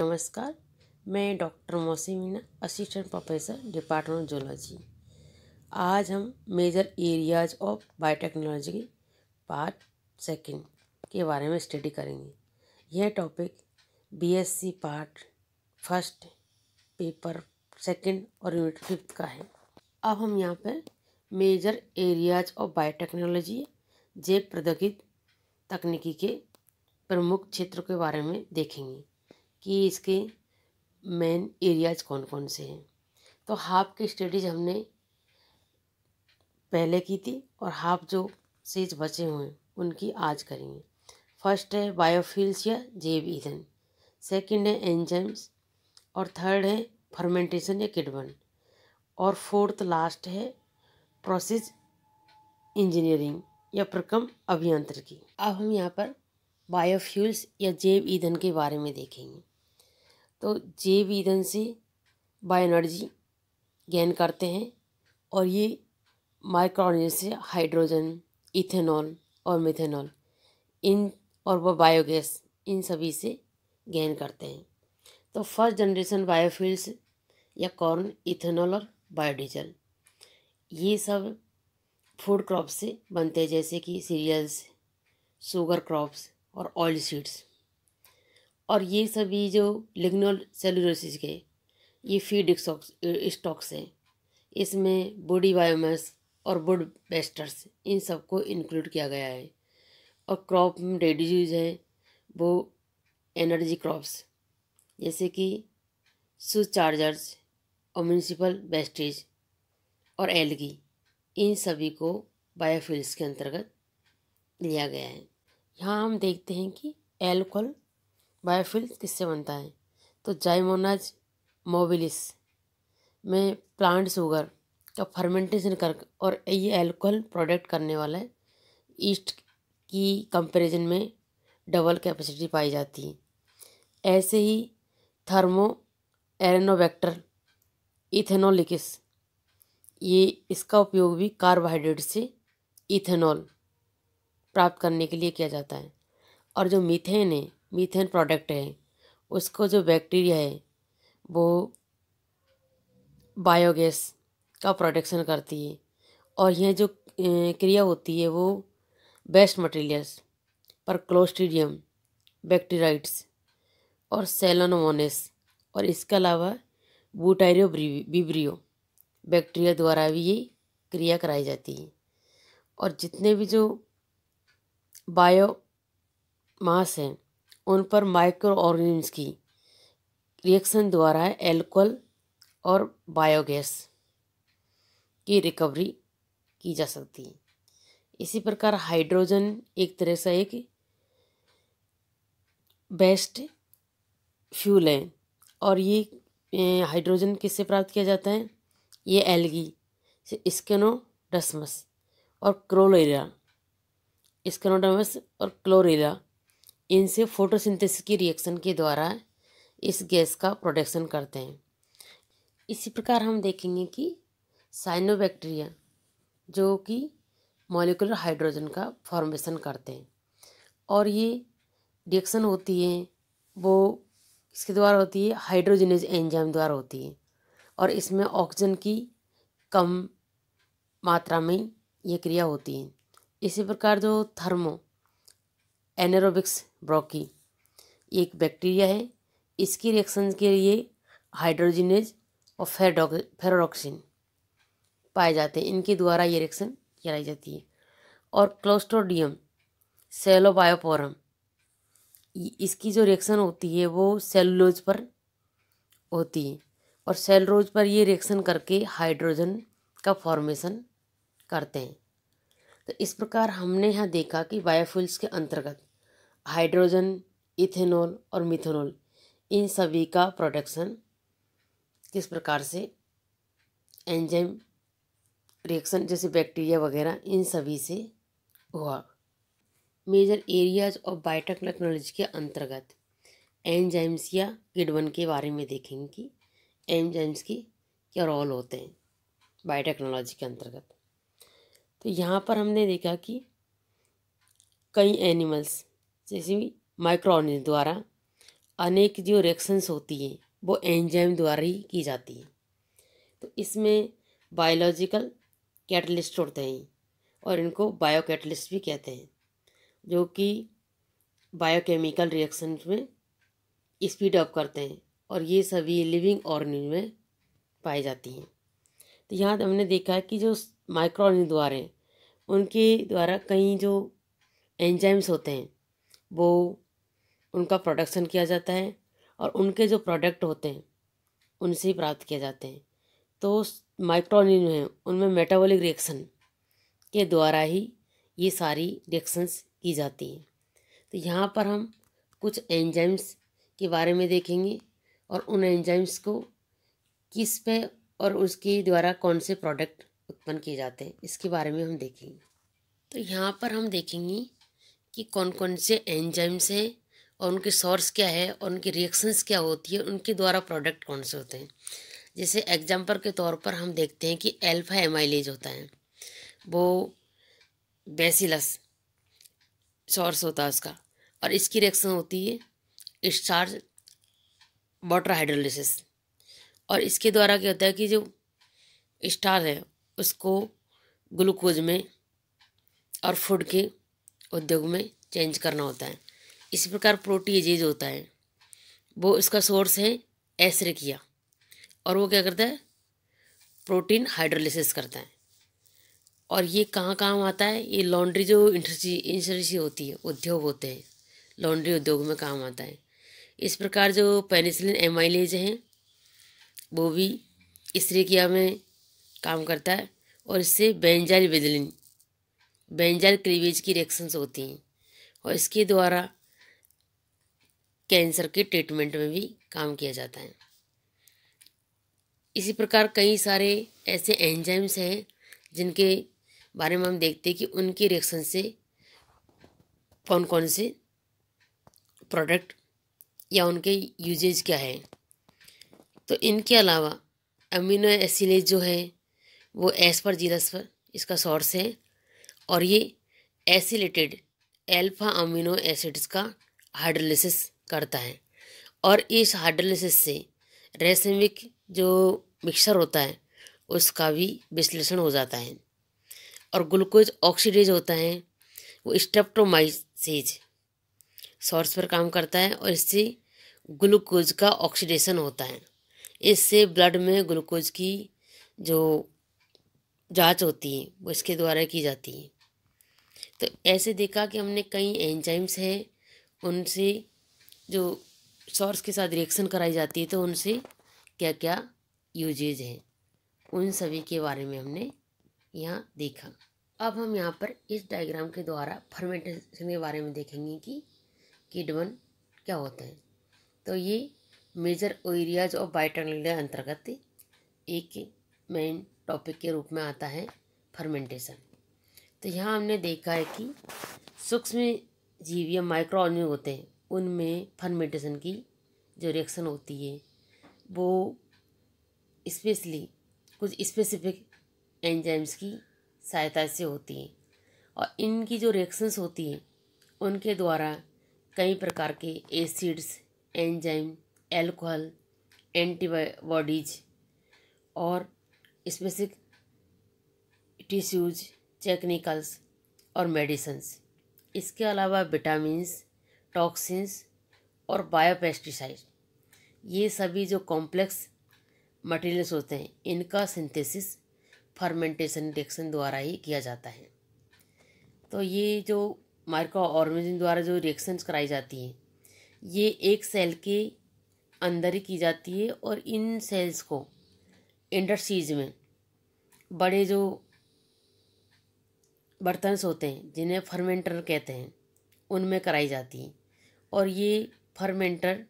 नमस्कार मैं doctor Mausi Meena assistant professor department zoology आज हम major areas of biotechnology part second के बारे में स्टडी करेंगे यह topic B Sc part first paper second और यूनिट फिफ्थ का है अब हम यहाँ पर मेजर एरियाज ऑफ बायोटेक्नोलॉजी जैव प्रौद्योगिक तकनीकी के प्रमुख क्षेत्रों के बारे में देखेंगे कि इसके मेन एरियाज कौन कौन से हैं तो हाफ की स्टडीज हमने पहले की थी और हाफ जो सीज बचे हुए हैं उनकी आज करेंगे फर्स्ट है बायोफ्यूल्स या जैव ईंधन सेकंड है एंजाइम्स और थर्ड है फर्मेंटेशन या किडबन और फोर्थ लास्ट है प्रोसेस इंजीनियरिंग या प्रक्रम की अब हम यहाँ पर बायोफ्यूल्स या जैव ईंधन के बारे में देखेंगे तो जे ईंधन से बायो एनर्जी गेन करते हैं और ये माइक्रो ऑर्गेनिज्म से हाइड्रोजन इथेनॉल और मिथेनॉल इन और वह बायोगैस इन सभी से गेन करते हैं तो फर्स्ट जनरेशन बायोफ्यूल्स या कॉर्न इथेनॉल और बायोडीजल ये सब फूड क्रॉप से बनते हैं जैसे कि सीरियल्स शुगर क्रॉप्स और ऑयल सीड्स और ये सभी जो लिग्नोल सेलुलोसिस के ये फीड स्टॉक्स हैं इसमें बॉडी बायोमास और बुड बेस्टर्स इन सबको इंक्लूड किया गया है और क्रॉप में रेडिज हैं वो एनर्जी क्रॉप्स जैसे कि सू चार्जर्स और म्यूनसिपल बेस्टेज और एलगी इन सभी को बायोफिल्स के अंतर्गत लिया गया है यहाँ हम देखते हैं कि एल्कोहल बायोफिल किससे बनता है तो जाइमोनाज मोबिलिस में प्लांट शुगर का फर्मेंटेशन कर और ये एल्कोहल प्रोडक्ट करने वाला है ईस्ट की कंपैरिजन में डबल कैपेसिटी पाई जाती है ऐसे ही थर्मो एरेनोबैक्टर इथेनोलिकस ये इसका उपयोग भी कार्बोहाइड्रेट से इथेनॉल प्राप्त करने के लिए किया जाता है और जो मीथेन है मीथेन प्रोडक्ट है उसको जो बैक्टीरिया है वो बायोगैस का प्रोडक्शन करती है और यह जो क्रिया होती है वो बेस्ट मटेरियल्स पर क्लोस्टीडियम बैक्टीराइट्स और सेलोनोमोनेस और इसके अलावा बूटायरियो बिब्रियो बैक्टीरिया द्वारा भी ये क्रिया कराई जाती है और जितने भी जो बायो मास हैं उन पर माइक्रो ऑर्गेनिम्स की रिएक्शन द्वारा एल्कोहल और बायोगैस की रिकवरी की जा सकती है इसी प्रकार हाइड्रोजन एक तरह से एक बेस्ट फ्यूल है और ये हाइड्रोजन किससे प्राप्त किया जाता है ये एलगी स्केनोडसमस और क्लोरेला स्केनोडमस और क्लोरेला इनसे फोटोसिंथेसिस की रिएक्शन के द्वारा इस गैस का प्रोडक्शन करते हैं इसी प्रकार हम देखेंगे कि साइनोबैक्टीरिया जो कि मॉलिकुलर हाइड्रोजन का फॉर्मेशन करते हैं और ये रिएक्शन होती है वो इसके द्वारा होती है हाइड्रोजनेज एंजाइम द्वारा होती है और इसमें ऑक्सीजन की कम मात्रा में ये क्रिया होती है इसी प्रकार जो थर्मो एनेरोबिक्स ब्रोकी एक बैक्टीरिया है इसकी रिएक्शन के लिए हाइड्रोजिनेज और फेरो फेरोक्सिन पाए जाते हैं इनके द्वारा ये रिएक्शन कराई जाती है और क्लोस्टोडियम सेलोबायोपोरम इसकी जो रिएक्शन होती है वो सेलुलोज पर होती है और सेलरोज पर ये रिएक्शन करके हाइड्रोजन का फॉर्मेशन करते हैं तो इस प्रकार हमने यहाँ देखा कि बायोफ्यूल्स के अंतर्गत हाइड्रोजन इथेनॉल और मिथेनॉल इन सभी का प्रोडक्शन किस प्रकार से एंजाइम रिएक्शन जैसे बैक्टीरिया वगैरह इन सभी से हुआ मेजर एरियाज ऑफ बायोटेक्नोलॉजी के अंतर्गत एंजाइम्स या किडवन के बारे में देखेंगे कि एंजाइम्स के क्या रोल होते हैं बायोटेक्नोलॉजी के अंतर्गत तो यहाँ पर हमने देखा कि कई एनिमल्स जैसे माइक्रोऑर्गेनिज्म द्वारा अनेक जो रिएक्शंस होती हैं वो एंजाइम द्वारा ही की जाती हैं तो इसमें बायोलॉजिकल कैटलिस्ट होते हैं और इनको बायो कैटलिस्ट भी कहते हैं जो कि बायोकेमिकल रिएक्शन में स्पीड अप करते हैं और ये सभी लिविंग ऑर्गेनिज्म में पाई जाती हैं तो यहाँ तो हमने देखा कि जो माइक्रो द्वार हैं उनके द्वारा कई जो एंजाइम्स होते हैं वो उनका प्रोडक्शन किया जाता है और उनके जो प्रोडक्ट होते हैं उनसे ही प्राप्त किए जाते हैं तो माइक्रोनिन हैं उनमें मेटाबॉलिक रिएक्शन के द्वारा ही ये सारी रिएक्शंस की जाती हैं तो यहाँ पर हम कुछ एंजाइम्स के बारे में देखेंगे और उन एंजाइम्स को किस पे और उसके द्वारा कौन से प्रोडक्ट उत्पन्न किए जाते हैं इसके बारे में हम देखेंगे तो यहाँ पर हम देखेंगे कि कौन कौन से एंजाइम्स हैं और उनके सोर्स क्या है और उनकी रिएक्शंस क्या होती है उनके द्वारा प्रोडक्ट कौन से होते हैं जैसे एग्जाम्पल के तौर पर हम देखते हैं कि एल्फा एमाइलेज होता है वो बेसिलस सोर्स होता है उसका और इसकी रिएक्शन होती है स्टार्च वाटर हाइड्रोलिस और इसके द्वारा क्या होता है कि जो स्टार है उसको ग्लूकोज में और फूड के उद्योग में चेंज करना होता है इसी प्रकार प्रोटीजेज होता है वो इसका सोर्स है एसरिकिया और वो क्या करता है प्रोटीन हाइड्रोलिसिस करता है और ये कहाँ काम आता है ये लॉन्ड्री जो इंडस्ट्री इंडस्ट्री होती है उद्योग होते हैं लॉन्ड्री उद्योग में काम आता है इस प्रकार जो पेनिसिलिन एमाइलेज हैं वो भी स्त्री क्रिया में काम करता है और इससे बेंजाइल विदलिन बेंजाइल क्लीवेज की रिएक्शंस होती हैं और इसके द्वारा कैंसर के ट्रीटमेंट में भी काम किया जाता है इसी प्रकार कई सारे ऐसे एंजाइम्स हैं जिनके बारे में हम देखते हैं कि उनके रिएक्शन से कौन कौन से प्रोडक्ट या उनके यूजेज क्या है तो इनके अलावा अमीनो एसिलेज जो है वो एसपर पर इसका सोर्स है और ये एसिलेटेड एल्फा अमीनो एसिड्स का हाइड्रोलिसिस करता है और इस हाइड्रोलिसिस से रेसमिक जो मिक्सर होता है उसका भी विश्लेषण हो जाता है और ग्लूकोज ऑक्सीडेज होता है वो स्टेप्टोमाइसिज सोर्स पर काम करता है और इससे ग्लूकोज का ऑक्सीडेशन होता है इससे ब्लड में ग्लूकोज की जो जांच होती है वो इसके द्वारा की जाती है तो ऐसे देखा कि हमने कई एंजाइम्स हैं उनसे जो सॉर्स के साथ रिएक्शन कराई जाती है तो उनसे क्या क्या यूजेज हैं उन सभी के बारे में हमने यहाँ देखा अब हम यहाँ पर इस डायग्राम के द्वारा फर्मेंटेशन के बारे में देखेंगे कि किडवन क्या होता है तो ये मेजर एरियाज ऑफ बायोटेक्नोलॉजी अंतर्गत एक मेन टॉपिक के रूप में आता है फर्मेंटेशन तो यहाँ हमने देखा है कि सूक्ष्म जीव या माइक्रो ऑर्गेनिज्म होते हैं उनमें फर्मेंटेशन की जो रिएक्शन होती है वो स्पेशली कुछ स्पेसिफिक एंजाइम्स की सहायता से होती है और इनकी जो रिएक्शंस होती हैं उनके द्वारा कई प्रकार के एसिड्स एंजाइम एल्कोहल एंटीबॉडीज और स्पेसिक टिश्यूज टेक्निकल्स और मेडिसन्स इसके अलावा विटामिन्स टॉक्सिन्स और बायोपेस्टिसाइड ये सभी जो कॉम्प्लेक्स मटेरियल्स होते हैं इनका सिंथेसिस फर्मेंटेशन रिएक्शन द्वारा ही किया जाता है तो ये जो माइक्रो ऑर्गेनिज्म द्वारा जो रिएक्शंस कराई जाती हैं ये एक सेल के अंदर ही की जाती है और इन सेल्स को इंडस्ट्रीज़ में बड़े जो बर्तन होते हैं जिन्हें फर्मेंटर कहते हैं उनमें कराई जाती हैं और ये फर्मेंटर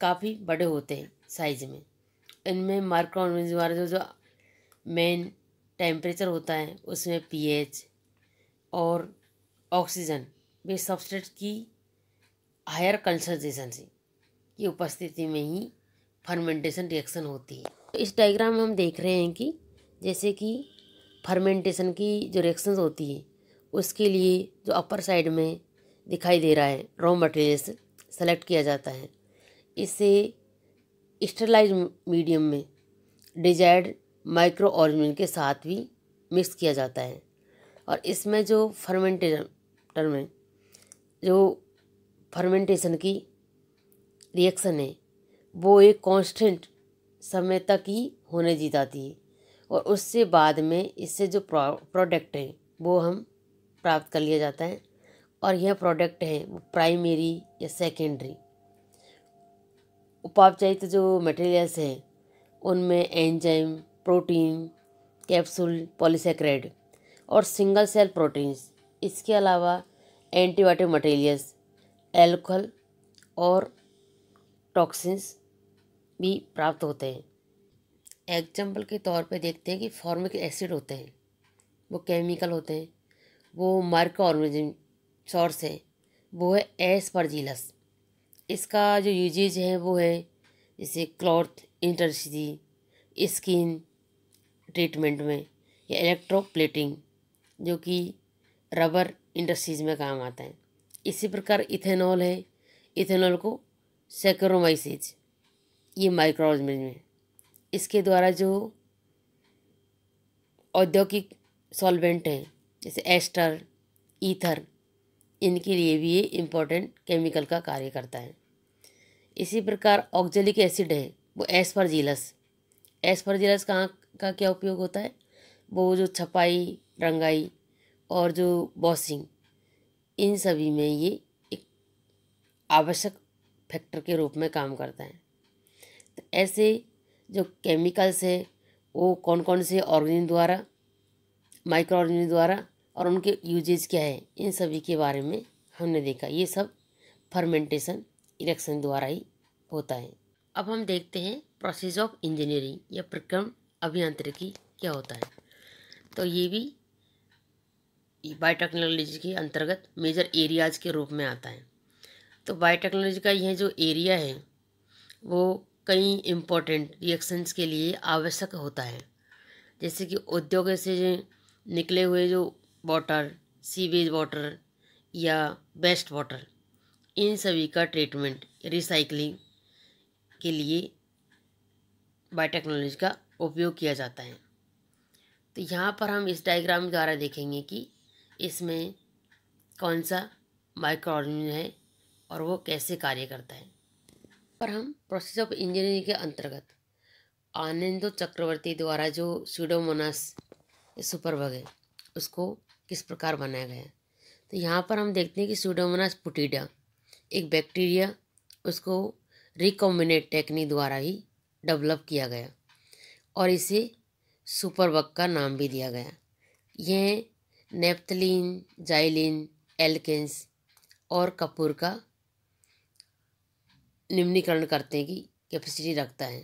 काफ़ी बड़े होते हैं साइज में इनमें माइक्रो जो जो मेन टेम्परेचर होता है उसमें पीएच और ऑक्सीजन वे सबस्टेट की हायर कंसनट्रेशन की उपस्थिति में ही फर्मेंटेशन रिएक्शन होती है तो इस डायग्राम में हम देख रहे हैं कि जैसे कि फर्मेंटेशन की जो रिएक्शन होती है उसके लिए जो अपर साइड में दिखाई दे रहा है रॉ मटेरियल्स सेलेक्ट किया जाता है इससे स्टरलाइज मीडियम में डिजायर्ड माइक्रो ऑर्गेनिज्म के साथ भी मिक्स किया जाता है और इसमें जो फर्मेंटेशन में जो फर्मेंटेशन की रिएक्शन है वो एक कांस्टेंट समय तक ही होने दी जाती है और उससे बाद में इससे जो प्रोडक्ट है वो हम प्राप्त कर लिया जाता है और यह प्रोडक्ट है वो प्राइमरी या सेकेंडरी उपापचयित जो मटेरियल्स हैं उनमें एंजाइम प्रोटीन कैप्सूल पॉलीसेक्रेड और सिंगल सेल प्रोटीन्स इसके अलावा एंटीबायोटिक मटेरियल्स एल्कोहल और टॉक्सिन्स भी प्राप्त होते हैं एग्जाम्पल के तौर पे देखते हैं कि फॉर्मिक एसिड होते हैं वो केमिकल होते हैं वो मार्को ऑर्गेनिज्म सोर्स है वो है एस परजीलस इसका जो यूजेज है वो है जैसे क्लॉथ इंटरसिटी स्किन ट्रीटमेंट में या इलेक्ट्रोप्लेटिंग जो कि रबर इंडस्ट्रीज़ में काम आता है इसी प्रकार इथेनॉल है इथेनॉल को सेक्रोमाइसिज ये माइक्रो में है इसके द्वारा जो औद्योगिक सॉल्वेंट हैं जैसे एस्टर ईथर इनके लिए भी ये इम्पोर्टेंट केमिकल का कार्य करता है इसी प्रकार ऑक्जेलिक एसिड है वो एस्परजीलस एस्परजीलस कहाँ का क्या उपयोग होता है वो जो छपाई रंगाई और जो बॉसिंग इन सभी में ये एक आवश्यक फैक्टर के रूप में काम करता है तो ऐसे जो केमिकल्स है वो कौन कौन से ऑर्गेनिक द्वारा माइक्रो ऑर्गेनिक द्वारा और उनके यूजेज क्या है इन सभी के बारे में हमने देखा ये सब फर्मेंटेशन इरेक्शन द्वारा ही होता है अब हम देखते हैं प्रोसेस ऑफ इंजीनियरिंग या प्रक्रम अभियांत्रिकी क्या होता है तो ये भी बायोटेक्नोलॉजी के अंतर्गत मेजर एरियाज के रूप में आता है तो बायोटेक्नोलॉजी का यह जो एरिया है वो कई इम्पोर्टेंट रिएक्शंस के लिए आवश्यक होता है जैसे कि उद्योग से निकले हुए जो वाटर सीवेज वाटर या वेस्ट वाटर इन सभी का ट्रीटमेंट रिसाइकलिंग के लिए बायोटेक्नोलॉजी का उपयोग किया जाता है तो यहाँ पर हम इस डायग्राम द्वारा देखेंगे कि इसमें कौन सा माइक्रो है और वो कैसे कार्य करता है पर हम प्रोसेस ऑफ इंजीनियरिंग के अंतर्गत आनंदो चक्रवर्ती द्वारा जो सीडोमोनास सुपरभग है उसको किस प्रकार बनाया गया तो यहाँ पर हम देखते हैं कि सूडोमोनास पुटीडा एक बैक्टीरिया उसको रिकॉम्बिनेट टेक्निक द्वारा ही डेवलप किया गया और इसे सुपरबग का नाम भी दिया गया यह नेपथलिन जाइलिन एल्केंस और कपूर का निम्नीकरण करते हैं कि कैपेसिटी रखता है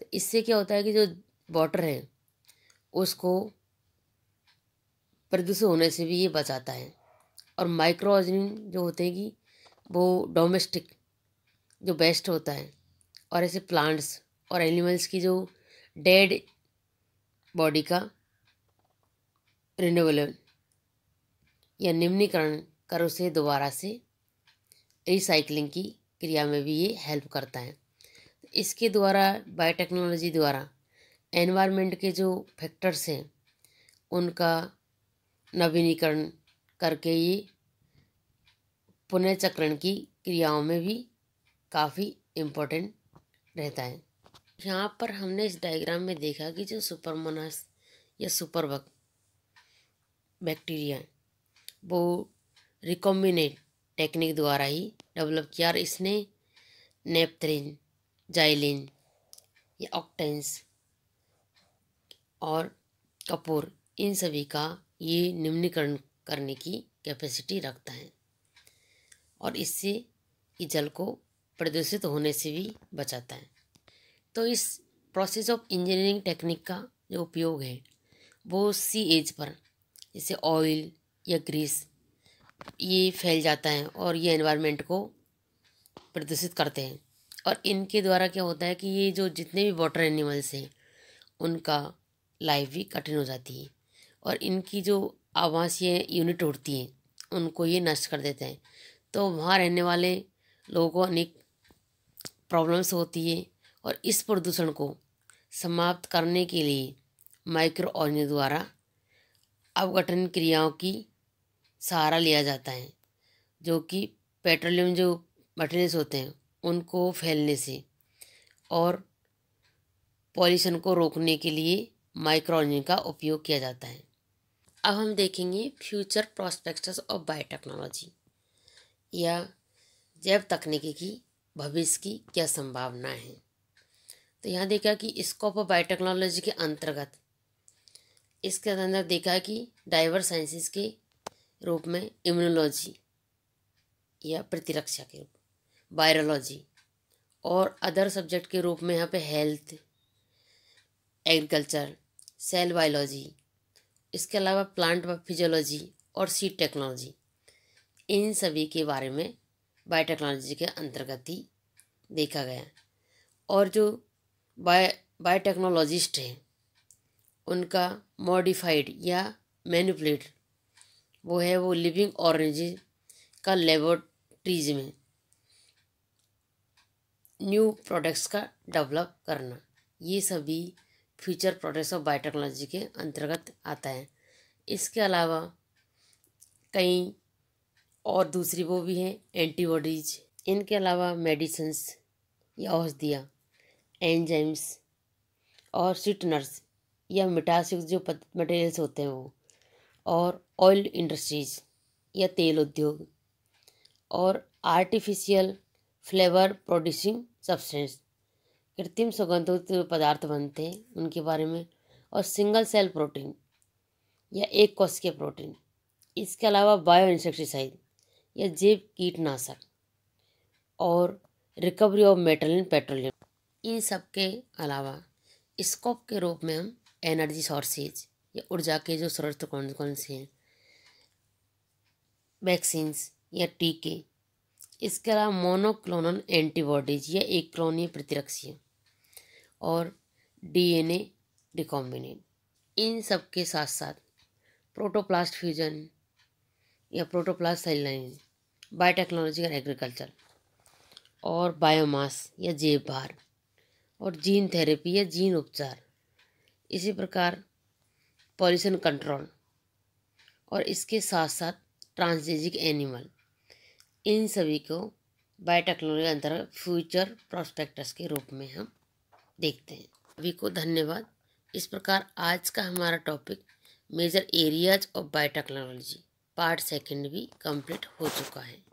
तो इससे क्या होता है कि जो वाटर है उसको प्रदूषित होने से भी ये बचाता है और माइक्रो जो होते हैं कि वो डोमेस्टिक जो बेस्ट होता है और ऐसे प्लांट्स और एनिमल्स की जो डेड बॉडी का रिन्यूएबल या निम्नीकरण कर से दोबारा से रिसाइकलिंग की क्रिया में भी ये हेल्प करता है इसके द्वारा बायोटेक्नोलॉजी द्वारा एनवायरनमेंट के जो फैक्टर्स हैं उनका नवीनीकरण करके ये पुनर्चक्रण की क्रियाओं में भी काफ़ी इम्पोर्टेंट रहता है यहाँ पर हमने इस डायग्राम में देखा कि जो सुपरमोनास या सुपरवक्त बैक्टीरिया वो रिकॉम्बिनेट टेक्निक द्वारा ही डेवलप किया और इसने नेपथ्रिन जाइलिन या ऑक्टेंस और कपूर इन सभी का ये निम्नीकरण करने की कैपेसिटी रखता है और इससे ये जल को प्रदूषित होने से भी बचाता है तो इस प्रोसेस ऑफ इंजीनियरिंग टेक्निक का जो उपयोग है वो सी एज पर जैसे ऑयल या ग्रीस ये फैल जाता है और ये एनवायरनमेंट को प्रदूषित करते हैं और इनके द्वारा क्या होता है कि ये जो जितने भी वाटर एनिमल्स हैं उनका लाइफ भी कठिन हो जाती है और इनकी जो आवासीय यूनिट उड़ती हैं उनको ये नष्ट कर देते हैं तो वहाँ रहने वाले लोगों को अनेक प्रॉब्लम्स होती है और इस प्रदूषण को समाप्त करने के लिए माइक्रो ऑर्गेनिज्म द्वारा अवगठन क्रियाओं की सहारा लिया जाता है जो कि पेट्रोलियम जो मटेरियल्स होते हैं उनको फैलने से और पॉल्यूशन को रोकने के लिए माइक्रो का उपयोग किया जाता है अब हम देखेंगे फ्यूचर प्रोस्पेक्टस ऑफ बायोटेक्नोलॉजी या जैव तकनीकी की भविष्य की क्या संभावना है तो यहाँ देखा कि स्कोप ऑफ बायोटेक्नोलॉजी के अंतर्गत इसके अंदर देखा कि डाइवर साइंसिस के रूप में इम्यूनोलॉजी या प्रतिरक्षा के रूप वायरोलॉजी और अदर सब्जेक्ट के रूप में यहाँ पे हेल्थ एग्रीकल्चर सेल बायोलॉजी इसके अलावा प्लांट फिजियोलॉजी और सीड टेक्नोलॉजी इन सभी के बारे में बायोटेक्नोलॉजी के अंतर्गत ही देखा गया और जो बायो बायोटेक्नोलॉजिस्ट हैं उनका मॉडिफाइड या मैनुपलेट वो है वो लिविंग ऑरेंज का लेबोरेटरीज में न्यू प्रोडक्ट्स का डेवलप करना ये सभी फ्यूचर प्रोडक्ट्स ऑफ बायोटेक्नोलॉजी के अंतर्गत आता है इसके अलावा कई और दूसरी वो भी हैं एंटीबॉडीज इनके अलावा मेडिसन्स या औषधियाँ एंजाइम्स और स्वीटनर्स या मिटासिक जो मटेरियल्स होते हैं वो और ऑयल इंडस्ट्रीज या तेल उद्योग और आर्टिफिशियल फ्लेवर प्रोड्यूसिंग सब्सटेंस कृत्रिम सुगंधित पदार्थ बनते हैं उनके बारे में और सिंगल सेल प्रोटीन या एक कोश के प्रोटीन इसके अलावा बायो इंसेक्टिसाइड या जैव कीटनाशक और recovery of metal in petroleum इन सब के अलावा स्कोप के रूप में हम एनर्जी सोर्सेज या ऊर्जा के जो स्रोत कौन कौन से हैं वैक्सीन्स या टीके इसके अलावा मोनोक्लोनल एंटीबॉडीज या एक क्लोनीय प्रतिरक्षी और डीएनए रिकॉम्बिनेंट इन सब के साथ साथ प्रोटोप्लास्ट फ्यूजन या protoplast cell line biotechnological agriculture और बायोमास या जेब भार और जीन थेरेपी या जीन उपचार इसी प्रकार पॉल्यूशन कंट्रोल और इसके साथ साथ ट्रांसजेजिक एनिमल इन सभी को बायोटेक्नोलॉजी के अंतर्गत फ्यूचर प्रोस्पेक्टस के रूप में हम देखते हैं सभी को धन्यवाद इस प्रकार आज का हमारा topic major areas of biotechnology part second भी कंप्लीट हो चुका है